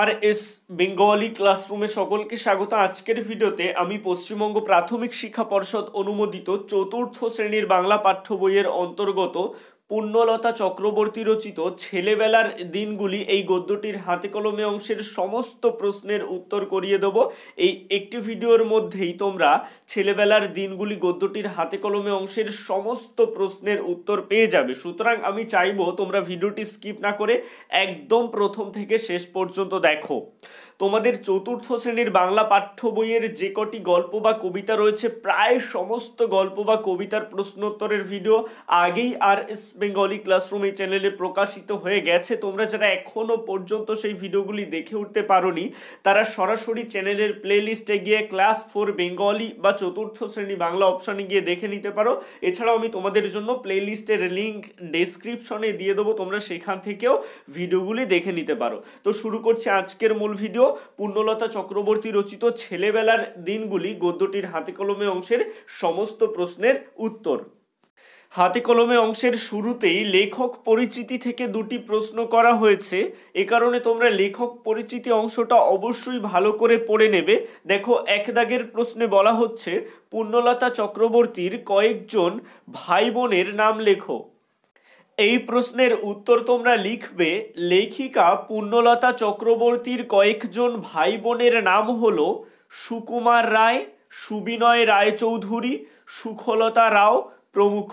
আর S Bengali ক্লাসরুমে সকলকে স্বাগত আজকের ভিডিওতে আমি পশ্চিমবঙ্গ প্রাথমিক শিক্ষা পর্ষদ অনুমোদিত চতুর্থ শ্রেণীর বাংলা পাঠ্য বইয়ের অন্তর্গত পুণ্যলতা চক্রবর্তী রচিত ছেলেবেলার দিনগুলি এই গদ্যটির হাতে কলমে অংশের সমস্ত প্রশ্নের উত্তর করিয়ে দেব এই একটি ভিডিওর মধ্যেই তোমরা ছেলেবেলার দিনগুলি গদ্যটির হাতে কলমে অংশের সমস্ত প্রশ্নের উত্তর পেয়ে যাবে সুতরাং আমি চাইবো তোমরা ভিডিওটি স্কিপ না করে একদম প্রথম থেকে শেষ পর্যন্ত দেখো তোমাদের চতুর্থ শ্রেণীর বাংলা পাঠ্য বইয়ের যে কটি গল্প বা কবিতা রয়েছে প্রায় সমস্ত গল্প বা কবিতার প্রশ্নোত্তরের ভিডিও আগেই আর এস বেঙ্গলি ক্লাসরুম এই চ্যানেলে প্রকাশিত হয়ে গেছে তোমরা যারা এখনও পর্যন্ত সেই ভিডিওগুলি দেখে উঠতে পারোনি তারা সরাসরি চ্যানেলের প্লেলিস্টে গিয়ে ক্লাস ফোর বেঙ্গলি বা চতুর্থ শ্রেণী বাংলা অপশানে গিয়ে দেখে নিতে পারো এছাড়াও আমি তোমাদের জন্য প্লেলিস্টের লিঙ্ক ডেসক্রিপশনে দিয়ে দেবো তোমরা সেখান থেকেও ভিডিওগুলি দেখে নিতে পারো তো শুরু করছি আজকের মূল ভিডিও পূর্ণলতা চক্রবর্তী রচিত ছেলেবেলার দিনগুলি গদ্যটির হাতে কলমে অংশের সমস্ত প্রশ্নের উত্তর হাতে কলমে অংশের শুরুতেই লেখক পরিচিতি থেকে দুটি প্রশ্ন করা হয়েছে এ কারণে তোমরা লেখক পরিচিতি অংশটা অবশ্যই ভালো করে পড়ে নেবে দেখো এক দাগের প্রশ্নে বলা হচ্ছে পূর্ণলতা চক্রবর্তীর কয়েকজন ভাই বোনের নাম লেখো এই প্রশ্নের উত্তর তোমরা লিখবে লেখিকা পুণ্যলতা চক্রবর্তীর কয়েকজন ভাই বোনের নাম হল সুকুমার রায় সুবিনয় রায়চৌধুরী সুখলতা রাও প্রমুখ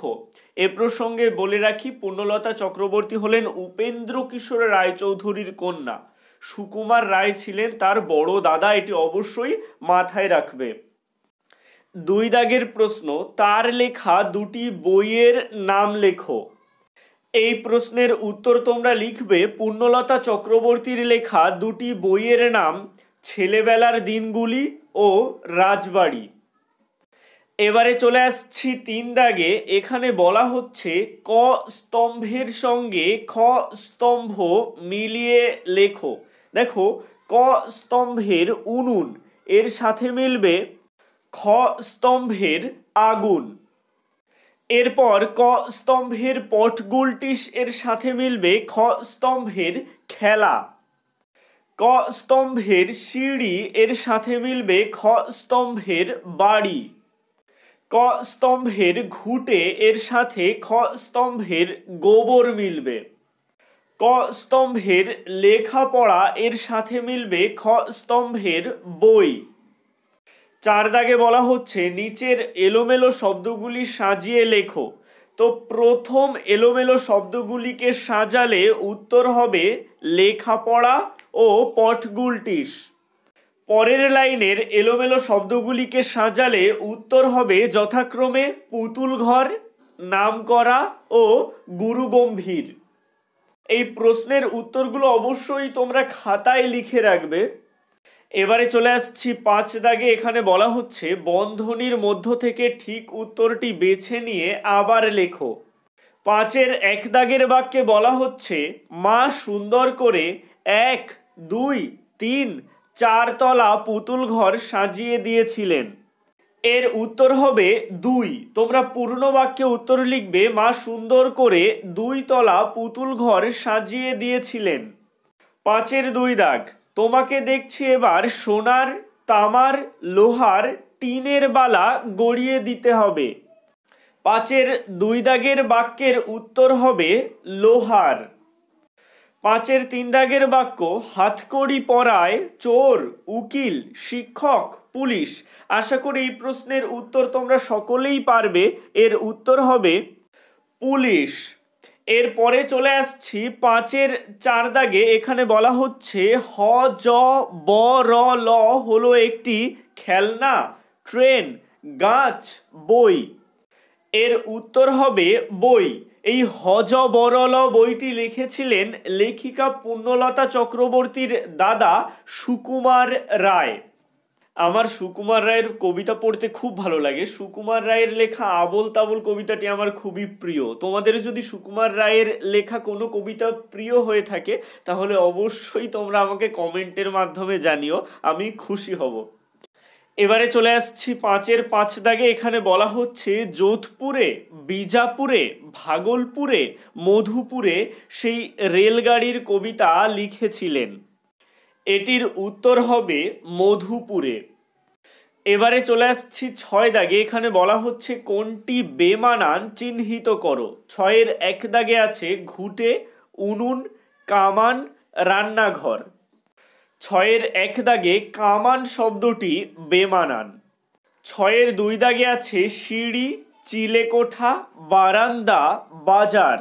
এ প্রসঙ্গে বলে রাখি পুণ্যলতা চক্রবর্তী হলেন উপেন্দ্র কিশোর রায়চৌধুরীর কন্যা সুকুমার রায় ছিলেন তার বড় দাদা এটি অবশ্যই মাথায় রাখবে দুই দাগের প্রশ্ন তার লেখা দুটি বইয়ের নাম লেখো এই প্রশ্নের উত্তর তোমরা লিখবে পূর্ণলতা চক্রবর্তীর লেখা দুটি বইয়ের নাম ছেলেবেলার দিনগুলি ও রাজবাড়ি এবারে চলে আসছি তিন দাগে এখানে বলা হচ্ছে ক স্তম্ভের সঙ্গে খ স্তম্ভ মিলিয়ে লেখো দেখো ক স্তম্ভের উনুন এর সাথে মিলবে খ স্তম্ভের আগুন এরপর ক স্তম্ভের পটগুলটিস এর সাথে মিলবে খ স্তম্ভের খেলা ক স্তম্ভের সিঁড়ি এর সাথে মিলবে খ স্তম্ভের বাড়ি ক স্তম্ভের ঘুটে এর সাথে খ স্তম্ভের গোবর মিলবে ক স্তম্ভের লেখাপড়া এর সাথে মিলবে খ স্তম্ভের বই চার দাগে বলা হচ্ছে নিচের এলোমেলো শব্দগুলি সাজিয়ে লেখো তো প্রথম এলোমেলো শব্দগুলিকে সাজালে উত্তর হবে লেখাপড়া ও পটগুলটিস পরের লাইনের এলোমেলো শব্দগুলিকে সাজালে উত্তর হবে যথাক্রমে পুতুল ঘর নাম করা ও গুরু গম্ভীর এই প্রশ্নের উত্তরগুলো অবশ্যই তোমরা খাতায় লিখে রাখবে এবারে চলে আসছি পাঁচ দাগে এখানে বলা হচ্ছে বন্ধনীর মধ্য থেকে ঠিক উত্তরটি বেছে নিয়ে আবার লেখো পাঁচের এক দাগের বাক্যে বলা হচ্ছে মা সুন্দর করে এক দুই তিন চার তলা পুতুল ঘর সাজিয়ে দিয়েছিলেন এর উত্তর হবে দুই তোমরা পূর্ণ বাক্যে উত্তর লিখবে মা সুন্দর করে দুই তলা পুতুল ঘর সাজিয়ে দিয়েছিলেন পাঁচের দুই দাগ তোমাকে দেখছি এবার সোনার তামার লোহার টিনের বালা গড়িয়ে দিতে হবে পাঁচের দুই দাগের বাক্যের উত্তর হবে লোহার পাঁচের তিন দাগের বাক্য হাতকড়ি পরায় চোর উকিল শিক্ষক পুলিশ আশা করি এই প্রশ্নের উত্তর তোমরা সকলেই পারবে এর উত্তর হবে পুলিশ এরপরে চলে আসছি পাঁচের চার দাগে এখানে বলা হচ্ছে হ জ ব র ল হলো একটি খেলনা ট্রেন গাছ বই এর উত্তর হবে বই এই হজ বরল বইটি লিখেছিলেন লেখিকা পুণ্যলতা চক্রবর্তীর দাদা সুকুমার রায় আমার সুকুমার রায়ের কবিতা পড়তে খুব ভালো লাগে সুকুমার রায়ের লেখা আবল তাবল কবিতাটি আমার খুবই প্রিয় তোমাদের যদি সুকুমার রায়ের লেখা কোনো কবিতা প্রিয় হয়ে থাকে তাহলে অবশ্যই তোমরা আমাকে কমেন্টের মাধ্যমে জানিও আমি খুশি হব এবারে চলে আসছি পাঁচের পাঁচ দাগে এখানে বলা হচ্ছে যোধপুরে বিজাপুরে ভাগলপুরে মধুপুরে সেই রেলগাড়ির কবিতা লিখেছিলেন এটির উত্তর হবে মধুপুরে এবারে চলে আসছি ছয় দাগে এখানে বলা হচ্ছে কোনটি বেমানান চিহ্নিত করো ছয়ের এক দাগে আছে ঘুটে উনুন কামান রান্নাঘর ছয়ের এক দাগে কামান শব্দটি বেমানান ছয়ের দুই দাগে আছে সিঁড়ি চিলেকোঠা বারান্দা বাজার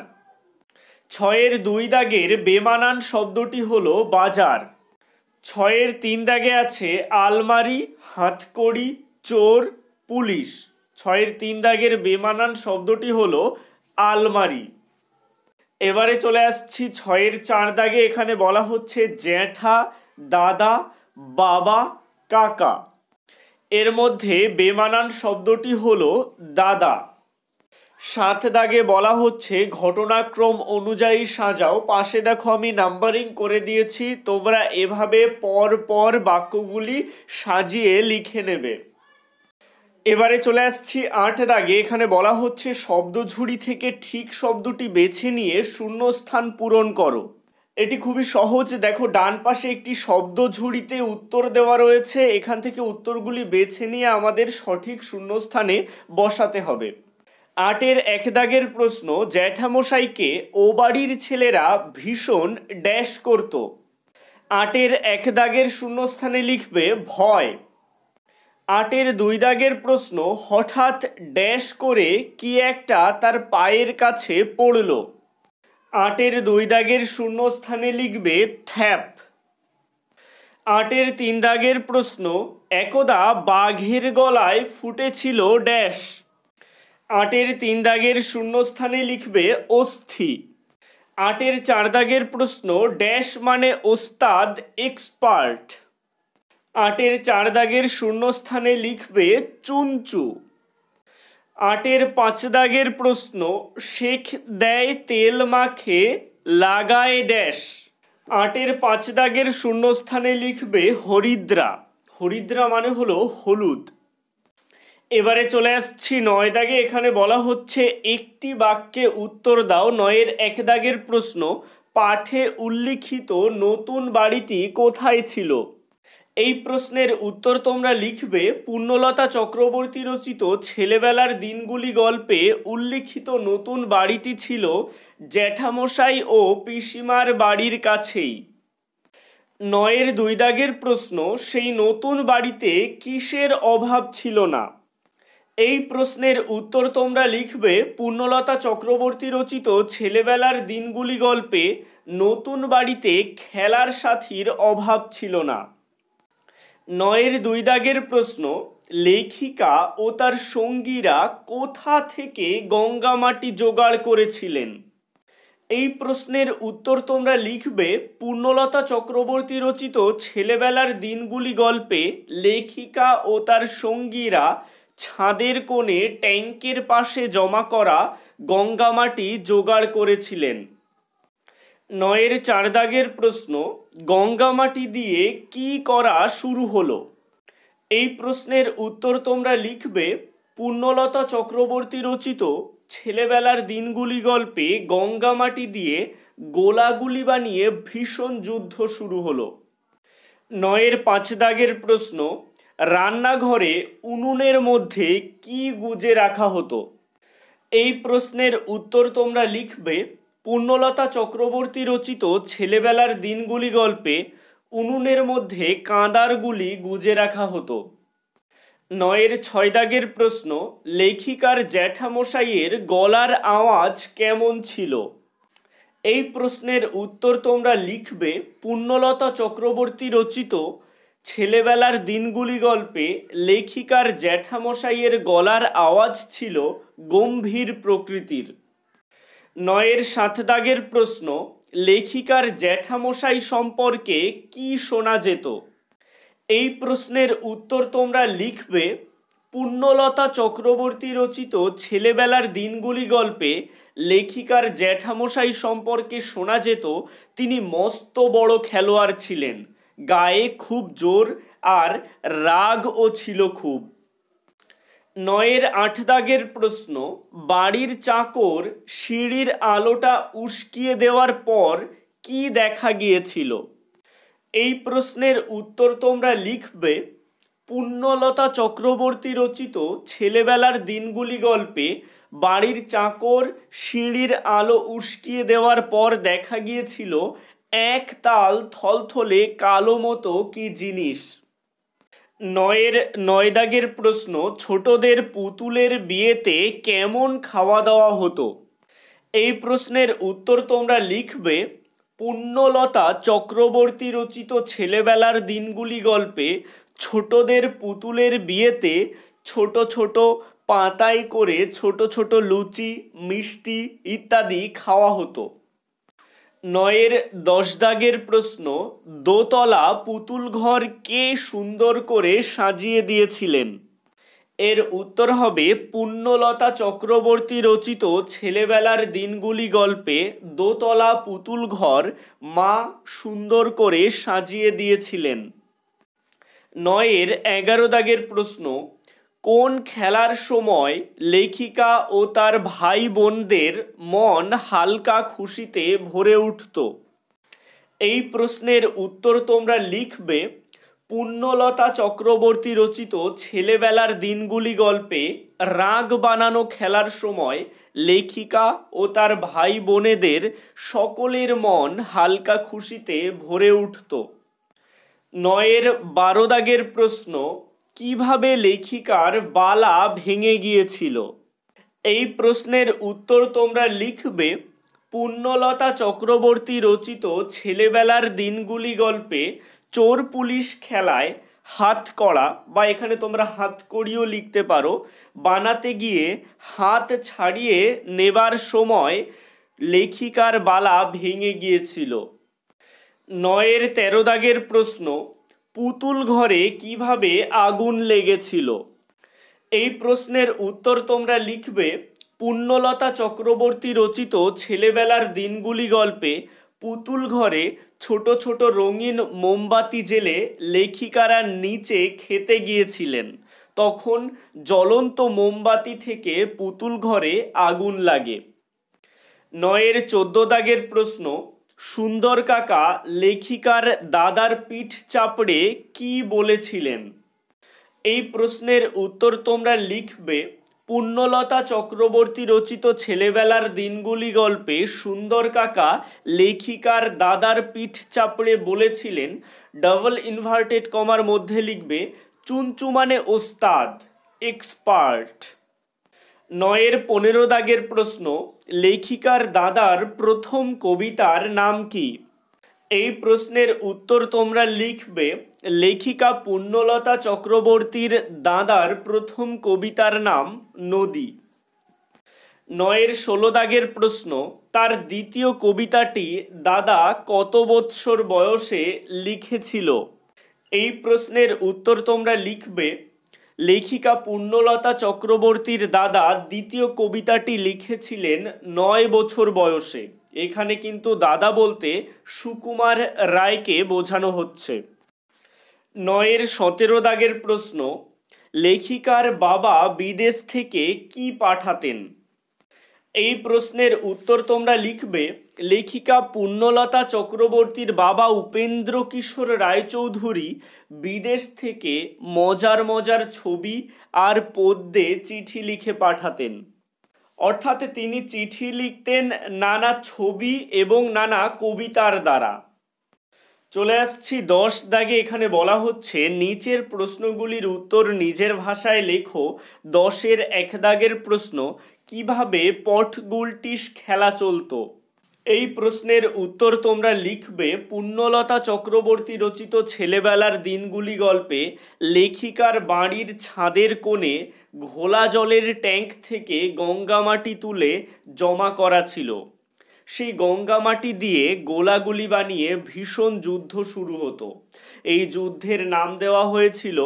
ছয়ের দুই দাগের বেমানান শব্দটি হলো বাজার ছয়ের তিন দাগে আছে আলমারি হাতকড়ি চোর পুলিশ ছয়ের তিন দাগের বেমানান শব্দটি হলো আলমারি এবারে চলে আসছি ছয়ের চার দাগে এখানে বলা হচ্ছে জ্যাঠা দাদা বাবা কাকা এর মধ্যে বেমানান শব্দটি হলো দাদা সাত দাগে বলা হচ্ছে ঘটনাক্রম অনুযায়ী সাজাও পাশে দেখো আমি নাম্বারিং করে দিয়েছি তোমরা এভাবে পর পর বাক্যগুলি সাজিয়ে লিখে নেবে এবারে চলে আসছি আট দাগে এখানে বলা হচ্ছে শব্দঝুড়ি থেকে ঠিক শব্দটি বেছে নিয়ে শূন্যস্থান পূরণ করো এটি খুবই সহজ দেখো ডান পাশে একটি শব্দ ঝুড়িতে উত্তর দেওয়া রয়েছে এখান থেকে উত্তরগুলি বেছে নিয়ে আমাদের সঠিক শূন্যস্থানে বসাতে হবে আটের এক দাগের প্রশ্ন জ্যাঠামশাইকে ও বাড়ির ছেলেরা ভীষণ ড্যাশ করত আটের এক দাগের শূন্যস্থানে লিখবে ভয় আটের দুই দাগের প্রশ্ন হঠাৎ ড্যাশ করে কি একটা তার পায়ের কাছে পড়ল আটের দুই দাগের শূন্যস্থানে লিখবে থ্যাপ আটের তিন দাগের প্রশ্ন একদা বাঘের গলায় ফুটেছিল ড্যাশ আটের তিন দাগের শূন্যস্থানে লিখবে অস্থি আটের চার দাগের প্রশ্ন ড্যাশ মানে ওস্তাদ এক্সপার্ট আটের চার দাগের শূন্যস্থানে লিখবে চুনচু আটের পাঁচ দাগের প্রশ্ন শেখ দেয় তেল মাখে লাগায় ড্যাশ আটের পাঁচ দাগের শূন্যস্থানে লিখবে হরিদ্রা হরিদ্রা মানে হলো হলুদ এবারে চলে আসছি নয় দাগে এখানে বলা হচ্ছে একটি বাক্যে উত্তর দাও নয়ের এক দাগের প্রশ্ন পাঠে উল্লিখিত নতুন বাড়িটি কোথায় ছিল এই প্রশ্নের উত্তর তোমরা লিখবে পূর্ণলতা চক্রবর্তী রচিত ছেলেবেলার দিনগুলি গল্পে উল্লিখিত নতুন বাড়িটি ছিল জ্যাঠামশাই ও পিসিমার বাড়ির কাছেই নয়ের দুই দাগের প্রশ্ন সেই নতুন বাড়িতে কিসের অভাব ছিল না এই প্রশ্নের উত্তর তোমরা লিখবে পূর্ণলতা চক্রবর্তী রচিত ছেলেবেলার দিনগুলি গল্পে নতুন বাড়িতে খেলার সাথীর অভাব ছিল না নয়ের দুই দাগের প্রশ্ন লেখিকা ও তার সঙ্গীরা কোথা থেকে গঙ্গা মাটি জোগাড় করেছিলেন এই প্রশ্নের উত্তর তোমরা লিখবে পূর্ণলতা চক্রবর্তী রচিত ছেলেবেলার দিনগুলি গল্পে লেখিকা ও তার সঙ্গীরা ছাদের কোণে ট্যাঙ্কের পাশে জমা করা গঙ্গামাটি জোগাড় করেছিলেন নয়ের চারদাগের প্রশ্ন প্রশ্ন গঙ্গামাটি দিয়ে কি করা শুরু হলো এই প্রশ্নের উত্তর তোমরা লিখবে পূর্ণলতা চক্রবর্তী রচিত ছেলেবেলার দিনগুলি গল্পে গঙ্গামাটি দিয়ে গোলাগুলি বানিয়ে ভীষণ যুদ্ধ শুরু হলো নয়ের পাঁচ দাগের প্রশ্ন রান্নাঘরে উনুনের মধ্যে কি গুজে রাখা হতো এই প্রশ্নের উত্তর তোমরা লিখবে পূর্ণলতা চক্রবর্তী রচিত ছেলেবেলার দিনগুলি গল্পে উনুনের মধ্যে কাঁদারগুলি গুজে রাখা হতো নয়ের ছয় দাগের প্রশ্ন লেখিকার জ্যাঠামশাইয়ের গলার আওয়াজ কেমন ছিল এই প্রশ্নের উত্তর তোমরা লিখবে পূর্ণলতা চক্রবর্তী রচিত ছেলেবেলার দিনগুলি গল্পে লেখিকার জ্যাঠামশাইয়ের গলার আওয়াজ ছিল গম্ভীর প্রকৃতির নয়ের সাত দাগের প্রশ্ন লেখিকার জ্যাঠামশাই সম্পর্কে কি শোনা যেত এই প্রশ্নের উত্তর তোমরা লিখবে পুণ্যলতা চক্রবর্তী রচিত ছেলেবেলার দিনগুলি গল্পে লেখিকার জ্যাঠামশাই সম্পর্কে শোনা যেত তিনি মস্ত বড় খেলোয়াড় ছিলেন গায়ে খুব জোর আর রাগও ছিল খুব নয়ের আট দাগের প্রশ্ন বাড়ির চাকর সিঁড়ির আলোটা উস্কিয়ে দেওয়ার পর কি দেখা গিয়েছিল এই প্রশ্নের উত্তর তোমরা লিখবে পুণ্যলতা চক্রবর্তী রচিত ছেলেবেলার দিনগুলি গল্পে বাড়ির চাকর সিঁড়ির আলো উস্কিয়ে দেওয়ার পর দেখা গিয়েছিল এক তাল থলথলে কালো মতো কি জিনিস নয়ের নয় দাগের প্রশ্ন ছোটদের পুতুলের বিয়েতে কেমন খাওয়া দাওয়া হতো এই প্রশ্নের উত্তর তোমরা লিখবে পুণ্যলতা চক্রবর্তী রচিত ছেলেবেলার দিনগুলি গল্পে ছোটদের পুতুলের বিয়েতে ছোট ছোট পাতায় করে ছোট ছোট লুচি মিষ্টি ইত্যাদি খাওয়া হতো নয়ের দশ দাগের প্রশ্ন দোতলা পুতুল ঘর কে সুন্দর করে সাজিয়ে দিয়েছিলেন এর উত্তর হবে পুণ্যলতা চক্রবর্তী রচিত ছেলেবেলার দিনগুলি গল্পে দোতলা পুতুল ঘর মা সুন্দর করে সাজিয়ে দিয়েছিলেন নয়ের এগারো দাগের প্রশ্ন কোন খেলার সময় লেখিকা ও তার ভাই বোনদের মন হালকা খুশিতে ভরে উঠত এই প্রশ্নের উত্তর তোমরা লিখবে পুণ্যলতা চক্রবর্তী রচিত ছেলেবেলার দিনগুলি গল্পে রাগ বানানো খেলার সময় লেখিকা ও তার ভাই বোনেদের সকলের মন হালকা খুশিতে ভরে উঠত নয়ের বারো দাগের প্রশ্ন কিভাবে লেখিকার বালা ভেঙে গিয়েছিল এই প্রশ্নের উত্তর তোমরা লিখবে পুণ্যলতা চক্রবর্তী রচিত ছেলেবেলার দিনগুলি গল্পে চোর পুলিশ খেলায় হাত করা বা এখানে তোমরা হাত করিও লিখতে পারো বানাতে গিয়ে হাত ছাড়িয়ে নেবার সময় লেখিকার বালা ভেঙে গিয়েছিল নয়ের তেরো দাগের প্রশ্ন পুতুল ঘরে কিভাবে আগুন লেগেছিল এই প্রশ্নের উত্তর তোমরা লিখবে পুণ্যলতা চক্রবর্তী রচিত ছেলেবেলার দিনগুলি গল্পে পুতুল ঘরে ছোট ছোট রঙিন মোমবাতি জেলে লেখিকারা নিচে খেতে গিয়েছিলেন তখন জ্বলন্ত মোমবাতি থেকে পুতুল ঘরে আগুন লাগে নয়ের চোদ্দ দাগের প্রশ্ন সুন্দর কাকা লেখিকার দাদার পিঠ চাপড়ে কি বলেছিলেন এই প্রশ্নের উত্তর তোমরা লিখবে পুণ্যলতা চক্রবর্তী রচিত ছেলেবেলার দিনগুলি গল্পে সুন্দর কাকা লেখিকার দাদার পিঠ চাপড়ে বলেছিলেন ডবল ইনভার্টেড কমার মধ্যে লিখবে চুনচুমানে ওস্তাদ এক্সপার্ট নয়ের পনেরো দাগের প্রশ্ন লেখিকার দাদার প্রথম কবিতার নাম কি এই প্রশ্নের উত্তর তোমরা লিখবে লেখিকা পুণ্যলতা চক্রবর্তীর দাদার প্রথম কবিতার নাম নদী নয়ের ষোলো দাগের প্রশ্ন তার দ্বিতীয় কবিতাটি দাদা কত বৎসর বয়সে লিখেছিল এই প্রশ্নের উত্তর তোমরা লিখবে লেখিকা পূর্ণলতা চক্রবর্তীর দাদা দ্বিতীয় কবিতাটি লিখেছিলেন নয় বছর বয়সে এখানে কিন্তু দাদা বলতে সুকুমার রায়কে বোঝানো হচ্ছে নয়ের সতেরো দাগের প্রশ্ন লেখিকার বাবা বিদেশ থেকে কি পাঠাতেন এই প্রশ্নের উত্তর তোমরা লিখবে লেখিকা পুণ্যলতা চক্রবর্তীর বাবা উপেন্দ্র কিশোর রায়চৌধুরী বিদেশ থেকে মজার মজার ছবি আর পদ্যে চিঠি লিখে পাঠাতেন অর্থাৎ তিনি চিঠি লিখতেন নানা ছবি এবং নানা কবিতার দ্বারা চলে আসছি দশ দাগে এখানে বলা হচ্ছে নিচের প্রশ্নগুলির উত্তর নিজের ভাষায় লেখো দশের এক দাগের প্রশ্ন কিভাবে পটগোলটিস খেলা চলতো এই প্রশ্নের উত্তর তোমরা লিখবে পুণ্যলতা চক্রবর্তী রচিত ছেলেবেলার দিনগুলি গল্পে লেখিকার বাড়ির ছাদের কোণে ঘোলা জলের ট্যাঙ্ক থেকে গঙ্গামাটি তুলে জমা করা ছিল সেই গঙ্গামাটি দিয়ে গোলাগুলি বানিয়ে ভীষণ যুদ্ধ শুরু হতো এই যুদ্ধের নাম দেওয়া হয়েছিল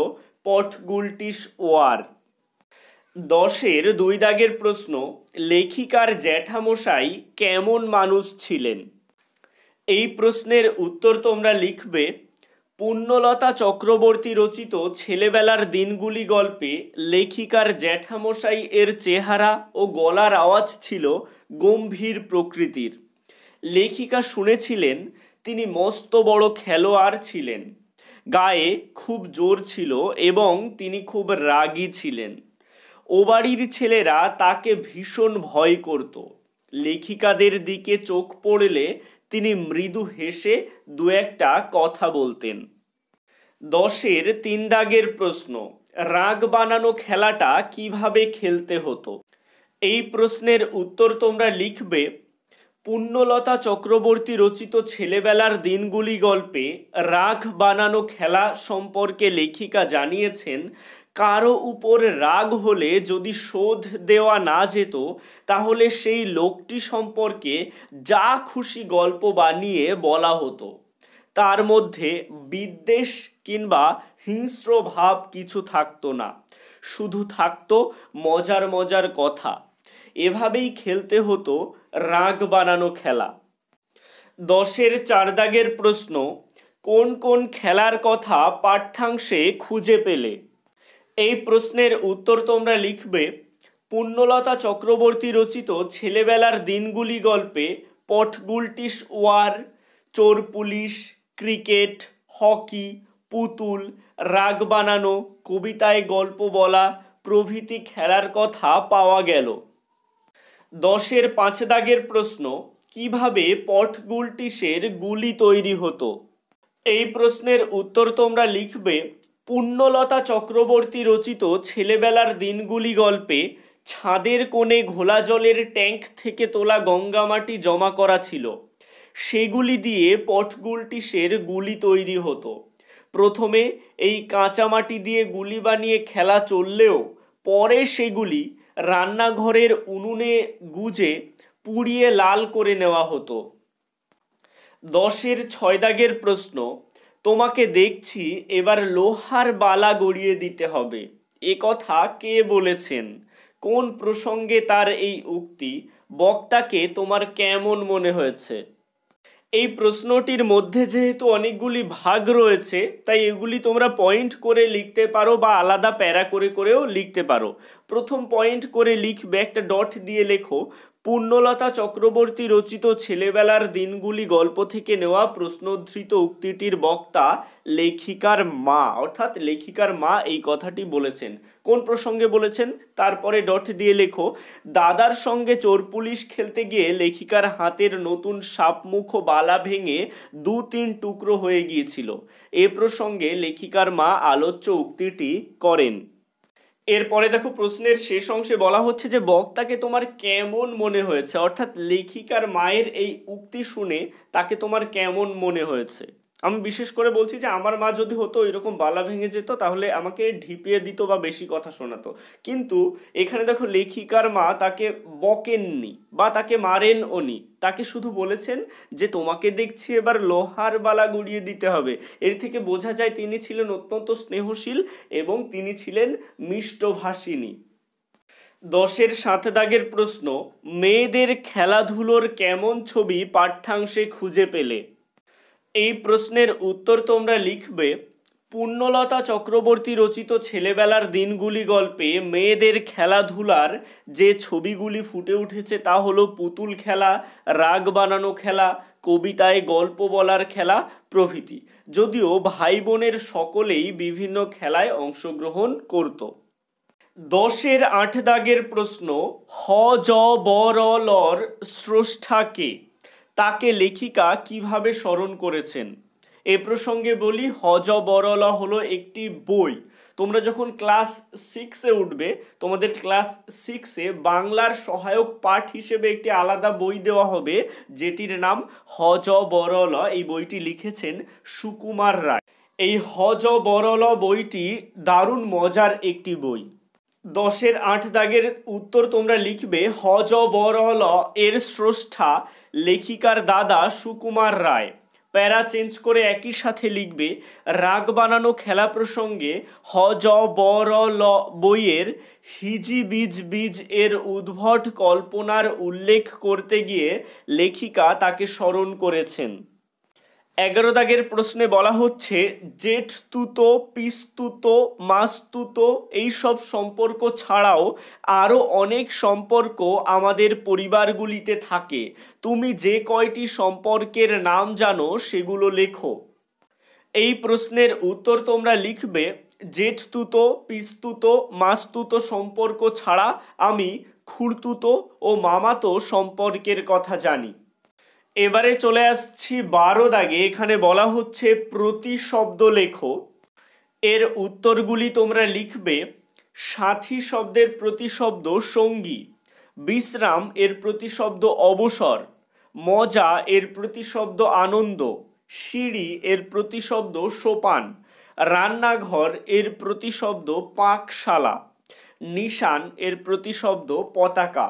গুলটিস ওয়ার দশের দুই দাগের প্রশ্ন লেখিকার জ্যাঠামশাই কেমন মানুষ ছিলেন এই প্রশ্নের উত্তর তোমরা লিখবে পুণ্যলতা চক্রবর্তী রচিত ছেলেবেলার দিনগুলি গল্পে লেখিকার জ্যাঠামশাই এর চেহারা ও গলার আওয়াজ ছিল গম্ভীর প্রকৃতির লেখিকা শুনেছিলেন তিনি মস্ত বড় খেলোয়াড় ছিলেন গায়ে খুব জোর ছিল এবং তিনি খুব রাগী ছিলেন ও বাড়ির ছেলেরা তাকে ভীষণ ভয় করত লেখিকাদের দিকে চোখ পড়লে তিনি মৃদু হেসে দু একটা কথা বলতেন দশের তিন দাগের প্রশ্ন রাগ বানানো খেলাটা কিভাবে খেলতে হতো এই প্রশ্নের উত্তর তোমরা লিখবে পুণ্যলতা চক্রবর্তী রচিত ছেলেবেলার দিনগুলি গল্পে রাগ বানানো খেলা সম্পর্কে লেখিকা জানিয়েছেন কারো উপর রাগ হলে যদি শোধ দেওয়া না যেত তাহলে সেই লোকটি সম্পর্কে যা খুশি গল্প বানিয়ে বলা হতো তার মধ্যে বিদ্বেষ কিংবা হিংস্র ভাব কিছু থাকতো না শুধু থাকতো মজার মজার কথা এভাবেই খেলতে হতো রাগ বানানো খেলা দশের চার দাগের প্রশ্ন কোন কোন খেলার কথা পাঠ্যাংশে খুঁজে পেলে এই প্রশ্নের উত্তর তোমরা লিখবে পুণ্যলতা চক্রবর্তী রচিত ছেলেবেলার দিনগুলি গল্পে পটগুলটিস ওয়ার চোর পুলিশ ক্রিকেট হকি পুতুল রাগ বানানো কবিতায় গল্প বলা প্রভৃতি খেলার কথা পাওয়া গেল দশের পাঁচ দাগের প্রশ্ন কিভাবে পটগুলটিসের গুলি তৈরি হতো এই প্রশ্নের উত্তর তোমরা লিখবে পুণ্যলতা চক্রবর্তী রচিত ছেলেবেলার দিনগুলি গল্পে ছাদের কোণে ঘোলা জলের ট্যাঙ্ক থেকে তোলা গঙ্গামাটি জমা করা ছিল সেগুলি দিয়ে পটগুলটিসের গুলি তৈরি হতো প্রথমে এই কাঁচামাটি দিয়ে গুলি বানিয়ে খেলা চললেও পরে সেগুলি রান্নাঘরের উনুনে গুজে পুড়িয়ে লাল করে নেওয়া হতো দশের ছয় দাগের প্রশ্ন তোমাকে দেখছি এবার লোহার বালা গড়িয়ে দিতে হবে এ কথা কে বলেছেন কোন প্রসঙ্গে তার এই উক্তি বক্তাকে তোমার কেমন মনে হয়েছে এই প্রশ্নটির মধ্যে যেহেতু অনেকগুলি ভাগ রয়েছে তাই এগুলি তোমরা পয়েন্ট করে লিখতে পারো বা আলাদা প্যারা করে করেও লিখতে পারো প্রথম পয়েন্ট করে লিখবে একটা ডট দিয়ে লেখো পূর্ণলতা চক্রবর্তী রচিত ছেলেবেলার দিনগুলি গল্প থেকে নেওয়া প্রশ্নোদ্ধৃত উক্তিটির বক্তা লেখিকার মা অর্থাৎ লেখিকার মা এই কথাটি বলেছেন কোন প্রসঙ্গে বলেছেন তারপরে ডট দিয়ে লেখো দাদার সঙ্গে চোর পুলিশ খেলতে গিয়ে লেখিকার হাতের নতুন সাপমুখ বালা ভেঙে দু তিন টুকরো হয়ে গিয়েছিল এ প্রসঙ্গে লেখিকার মা আলোচ্য উক্তিটি করেন এরপরে দেখো প্রশ্নের শেষ অংশে বলা হচ্ছে যে বক্তাকে তোমার কেমন মনে হয়েছে অর্থাৎ লেখিকার মায়ের এই উক্তি শুনে তাকে তোমার কেমন মনে হয়েছে আমি বিশেষ করে বলছি যে আমার মা যদি হতো এরকম বালা ভেঙে যেত তাহলে আমাকে ঢিপিয়ে দিত বা বেশি কথা শোনাতো কিন্তু এখানে দেখো লেখিকার মা তাকে বকেননি বা তাকে মারেন ওনি তাকে শুধু বলেছেন যে তোমাকে দেখছি এবার লোহার বালা গুড়িয়ে দিতে হবে এর থেকে বোঝা যায় তিনি ছিলেন অত্যন্ত স্নেহশীল এবং তিনি ছিলেন মিষ্টভাষিনী দশের সাত দাগের প্রশ্ন মেয়েদের খেলাধুলোর কেমন ছবি পাঠ্যাংশে খুঁজে পেলে এই প্রশ্নের উত্তর তোমরা লিখবে পুণ্যলতা চক্রবর্তী রচিত ছেলেবেলার দিনগুলি গল্পে মেয়েদের খেলাধুলার যে ছবিগুলি ফুটে উঠেছে তা হলো পুতুল খেলা রাগ বানানো খেলা কবিতায় গল্প বলার খেলা প্রভৃতি যদিও ভাই বোনের সকলেই বিভিন্ন খেলায় অংশগ্রহণ করত দশের আট দাগের প্রশ্ন হ জ ব র লর স্রষ্টাকে তাকে লেখিকা কিভাবে স্মরণ করেছেন এ প্রসঙ্গে বলি বরলা হলো একটি বই তোমরা যখন ক্লাস সিক্সে উঠবে তোমাদের ক্লাস সিক্সে বাংলার সহায়ক পাঠ হিসেবে একটি আলাদা বই দেওয়া হবে যেটির নাম হজ বরলা এই বইটি লিখেছেন সুকুমার রায় এই হজবরলা বইটি দারুণ মজার একটি বই দশের আট দাগের উত্তর তোমরা লিখবে হজ বরল এর স্রষ্টা লেখিকার দাদা সুকুমার রায় প্যারা চেঞ্জ করে একই সাথে লিখবে রাগ বানানো খেলা প্রসঙ্গে হ জ বর ল বইয়ের হিজি বীজ বীজ এর উদ্ভট কল্পনার উল্লেখ করতে গিয়ে লেখিকা তাকে স্মরণ করেছেন এগারো দাগের প্রশ্নে বলা হচ্ছে জেঠ তুতো পিস্তুতো মাস্তুতো এইসব সম্পর্ক ছাড়াও আরও অনেক সম্পর্ক আমাদের পরিবারগুলিতে থাকে তুমি যে কয়টি সম্পর্কের নাম জানো সেগুলো লেখো এই প্রশ্নের উত্তর তোমরা লিখবে জেঠতুতো পিস্তুতো মাস্তুতো সম্পর্ক ছাড়া আমি খুঁড়তুতো ও মামাতো সম্পর্কের কথা জানি এবারে চলে আসছি বারো দাগে এখানে বলা হচ্ছে প্রতিশব্দ লেখো এর উত্তরগুলি তোমরা লিখবে সাথী শব্দের প্রতিশব্দ সঙ্গী বিশ্রাম এর প্রতিশব্দ অবসর মজা এর প্রতিশব্দ আনন্দ সিঁড়ি এর প্রতিশব্দ সোপান রান্নাঘর এর প্রতিশব্দ পাকশালা নিশান এর প্রতিশব্দ পতাকা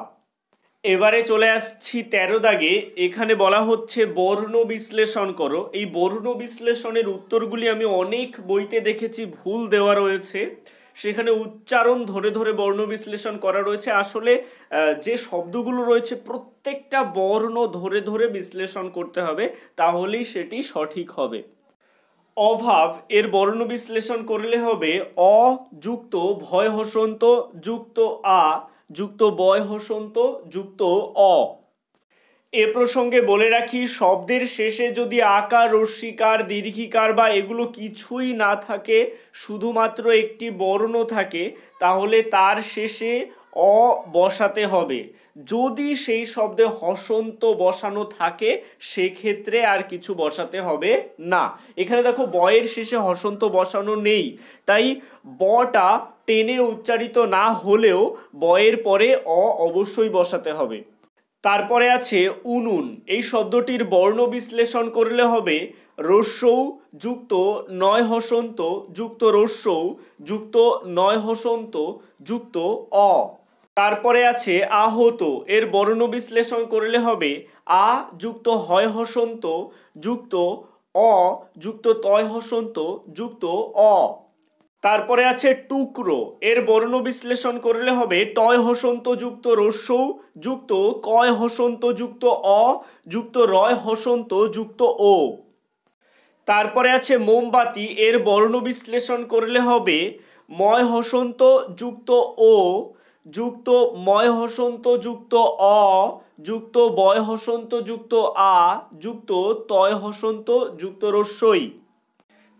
এবারে চলে আসছি তেরো দাগে এখানে বলা হচ্ছে বর্ণ বিশ্লেষণ করো এই বর্ণ বিশ্লেষণের উত্তরগুলি আমি অনেক বইতে দেখেছি ভুল দেওয়া রয়েছে সেখানে উচ্চারণ ধরে ধরে বর্ণ বিশ্লেষণ করা রয়েছে আসলে যে শব্দগুলো রয়েছে প্রত্যেকটা বর্ণ ধরে ধরে বিশ্লেষণ করতে হবে তাহলেই সেটি সঠিক হবে অভাব এর বর্ণ বিশ্লেষণ করলে হবে অযুক্ত ভয় হসন্ত যুক্ত আ যুক্ত বয় হসন্ত যুক্ত অ এ প্রসঙ্গে বলে রাখি শব্দের শেষে যদি আকার রশ্মিকার দীর্ঘিকার বা এগুলো কিছুই না থাকে শুধুমাত্র একটি বর্ণ থাকে তাহলে তার শেষে অ বসাতে হবে যদি সেই শব্দে হসন্ত বসানো থাকে সেক্ষেত্রে আর কিছু বসাতে হবে না এখানে দেখো বয়ের শেষে হসন্ত বসানো নেই তাই বটা টেনে উচ্চারিত না হলেও বয়ের পরে অ অবশ্যই বসাতে হবে তারপরে আছে উনুন এই শব্দটির বর্ণ বিশ্লেষণ করলে হবে রস্যৌ যুক্ত নয় হসন্ত যুক্ত রস্যৌ যুক্ত নয় হসন্ত যুক্ত অ তারপরে আছে আহত এর বর্ণ বিশ্লেষণ করলে হবে আ যুক্ত হয় হসন্ত যুক্ত অ যুক্ত তয় হসন্ত যুক্ত অ তারপরে আছে টুকরো এর বর্ণ বিশ্লেষণ করলে হবে টয় হসন্ত যুক্ত রস্যৌ যুক্ত কয় হসন্ত যুক্ত অ যুক্ত রয় হসন্ত যুক্ত ও তারপরে আছে মোমবাতি এর বর্ণ বিশ্লেষণ করলে হবে ময় হসন্ত যুক্ত ও যুক্ত ময় হসন্ত যুক্ত অ যুক্ত বয় হসন্ত যুক্ত আ যুক্ত তয় হসন্ত যুক্ত রস্যই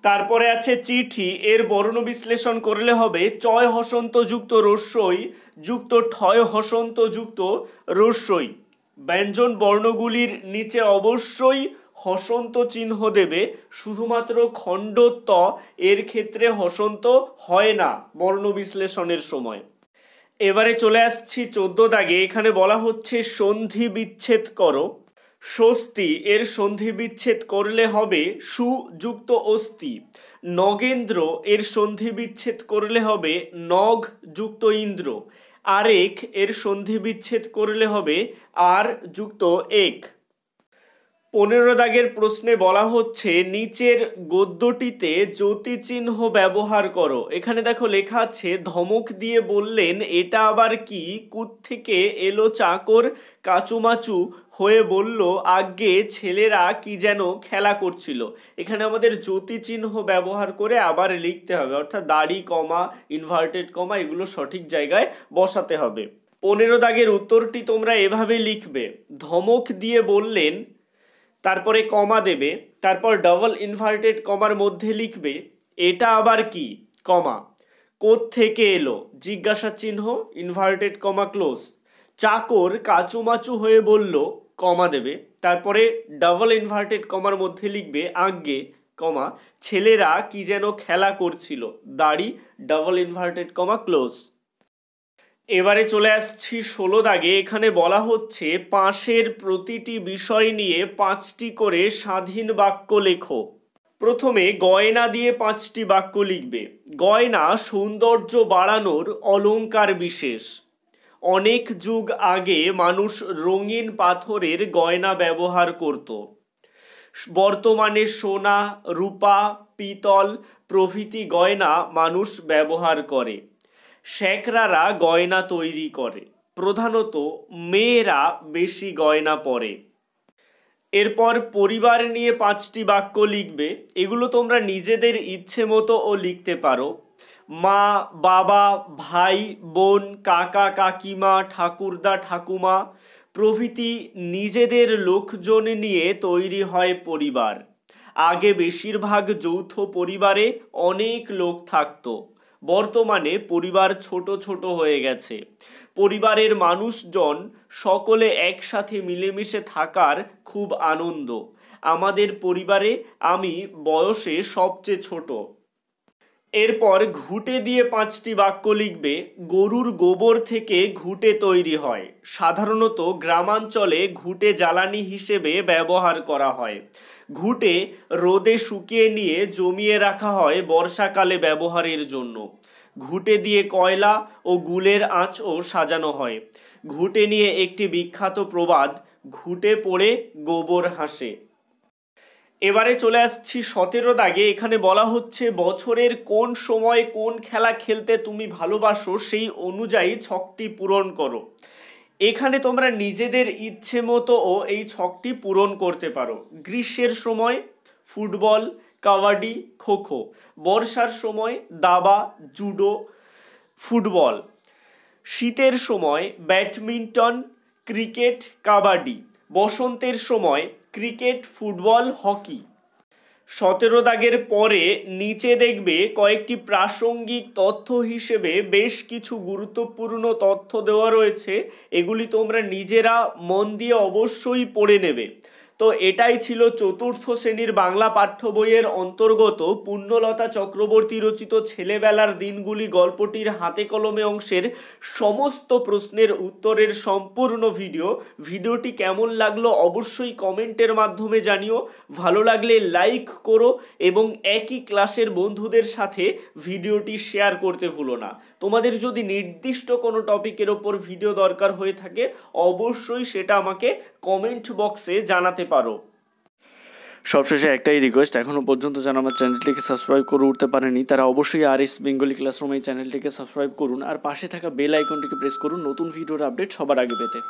তারপরে আছে চিঠি এর বর্ণ বিশ্লেষণ করলে হবে চয় হসন্ত যুক্ত রস্যই যুক্ত ঠয় হসন্ত যুক্ত রস্যই ব্যঞ্জন বর্ণগুলির নিচে অবশ্যই হসন্ত চিহ্ন দেবে শুধুমাত্র খণ্ড এর ক্ষেত্রে হসন্ত হয় না বর্ণ বিশ্লেষণের সময় এবারে চলে আসছি চোদ্দ দাগে এখানে বলা হচ্ছে সন্ধি বিচ্ছেদ করো স্বস্তি এর সন্ধি বিচ্ছেদ করলে হবে সুযুক্ত অস্থি নগেন্দ্র এর সন্ধি বিচ্ছেদ করলে হবে নগ যুক্ত ইন্দ্র আরেক এর সন্ধি বিচ্ছেদ করলে হবে আর যুক্ত এক পনেরো দাগের প্রশ্নে বলা হচ্ছে নিচের গদ্যটিতে জ্যোতিচিহ্ন ব্যবহার করো এখানে দেখো লেখা আছে ধমক দিয়ে বললেন এটা আবার কি থেকে এলো চাকর কাচুমাচু হয়ে বলল আগে ছেলেরা কি যেন খেলা করছিল এখানে আমাদের জ্যোতিচিহ্ন ব্যবহার করে আবার লিখতে হবে অর্থাৎ দাড়ি কমা ইনভার্টেড কমা এগুলো সঠিক জায়গায় বসাতে হবে পনেরো দাগের উত্তরটি তোমরা এভাবে লিখবে ধমক দিয়ে বললেন তারপরে কমা দেবে তারপর ডবল ইনভার্টেড কমার মধ্যে লিখবে এটা আবার কি কমা থেকে এলো জিজ্ঞাসা চিহ্ন ইনভার্টেড কমা ক্লোজ চাকর কাচুমাচু হয়ে বলল কমা দেবে তারপরে ডাবল ইনভার্টেড কমার মধ্যে লিখবে আগে কমা ছেলেরা কি যেন খেলা করছিল দাড়ি ডাবল ইনভার্টেড কমা ক্লোজ এবারে চলে আসছি ষোলো দাগে এখানে বলা হচ্ছে পাশের প্রতিটি বিষয় নিয়ে পাঁচটি করে স্বাধীন বাক্য লেখো প্রথমে গয়না দিয়ে পাঁচটি বাক্য লিখবে গয়না সৌন্দর্য বাড়ানোর অলঙ্কার বিশেষ অনেক যুগ আগে মানুষ রঙিন পাথরের গয়না ব্যবহার করত বর্তমানে সোনা রূপা পিতল প্রভৃতি গয়না মানুষ ব্যবহার করে শ্যাকরারা গয়না তৈরি করে প্রধানত মেয়েরা বেশি গয়না পরে এরপর পরিবার নিয়ে পাঁচটি বাক্য লিখবে এগুলো তোমরা নিজেদের ইচ্ছে মতো ও লিখতে পারো মা বাবা ভাই বোন কাকা কাকিমা ঠাকুরদা ঠাকুমা প্রভৃতি নিজেদের লোকজন নিয়ে তৈরি হয় পরিবার আগে বেশিরভাগ যৌথ পরিবারে অনেক লোক থাকতো বর্তমানে পরিবার ছোট ছোট হয়ে গেছে পরিবারের মানুষজন সকলে একসাথে মিলেমিশে থাকার খুব আনন্দ আমাদের পরিবারে আমি বয়সে সবচেয়ে ছোট এরপর ঘুটে দিয়ে পাঁচটি বাক্য লিখবে গরুর গোবর থেকে ঘুটে তৈরি হয় সাধারণত গ্রামাঞ্চলে ঘুটে জ্বালানি হিসেবে ব্যবহার করা হয় ঘুটে রোদে শুকিয়ে নিয়ে জমিয়ে রাখা হয় বর্ষাকালে ব্যবহারের জন্য ঘুটে দিয়ে কয়লা ও গুলের আঁচও সাজানো হয় ঘুটে নিয়ে একটি বিখ্যাত প্রবাদ ঘুটে পড়ে গোবর হাসে এবারে চলে আসছি সতেরো দাগে এখানে বলা হচ্ছে বছরের কোন সময় কোন খেলা খেলতে তুমি ভালোবাসো সেই অনুযায়ী ছকটি পূরণ করো এখানে তোমরা নিজেদের ইচ্ছে মতো ও এই ছকটি পূরণ করতে পারো গ্রীষ্মের সময় ফুটবল কাবাডি খোখো বর্ষার সময় দাবা জুডো ফুটবল শীতের সময় ব্যাডমিন্টন ক্রিকেট কাবাডি বসন্তের সময় ক্রিকেট ফুটবল হকি সতেরো দাগের পরে নিচে দেখবে কয়েকটি প্রাসঙ্গিক তথ্য হিসেবে বেশ কিছু গুরুত্বপূর্ণ তথ্য দেওয়া রয়েছে এগুলি তোমরা নিজেরা মন দিয়ে অবশ্যই পড়ে নেবে তো এটাই ছিল চতুর্থ শ্রেণীর বাংলা পাঠ্য বইয়ের অন্তর্গত পুণ্যলতা চক্রবর্তী রচিত ছেলেবেলার দিনগুলি গল্পটির হাতে কলমে অংশের সমস্ত প্রশ্নের উত্তরের সম্পূর্ণ ভিডিও ভিডিওটি কেমন লাগলো অবশ্যই কমেন্টের মাধ্যমে জানিও ভালো লাগলে লাইক করো এবং একই ক্লাসের বন্ধুদের সাথে ভিডিওটি শেয়ার করতে ভুলো না তোমাদের যদি নির্দিষ্ট কোনো টপিকের ওপর ভিডিও দরকার হয়ে থাকে অবশ্যই সেটা আমাকে কমেন্ট বক্সে জানাতে পারো সবশেষে একটাই রিকোয়েস্ট এখনও পর্যন্ত যারা আমার চ্যানেলটিকে সাবস্ক্রাইব করে উঠতে পারেনি তারা অবশ্যই আর এস বেঙ্গলি ক্লাসরুম এই চ্যানেলটিকে সাবস্ক্রাইব করুন আর পাশে থাকা বেল আইকনটিকে প্রেস করুন নতুন ভিডিওর আপডেট সবার আগে পেতে